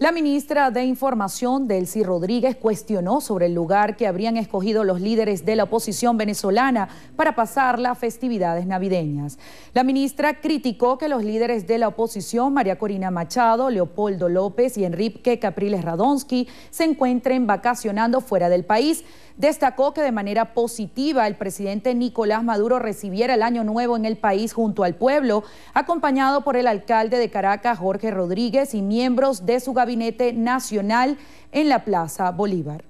La ministra de Información, Delcy Rodríguez, cuestionó sobre el lugar que habrían escogido los líderes de la oposición venezolana para pasar las festividades navideñas. La ministra criticó que los líderes de la oposición, María Corina Machado, Leopoldo López y Enrique Capriles Radonsky, se encuentren vacacionando fuera del país Destacó que de manera positiva el presidente Nicolás Maduro recibiera el año nuevo en el país junto al pueblo, acompañado por el alcalde de Caracas, Jorge Rodríguez, y miembros de su gabinete nacional en la Plaza Bolívar.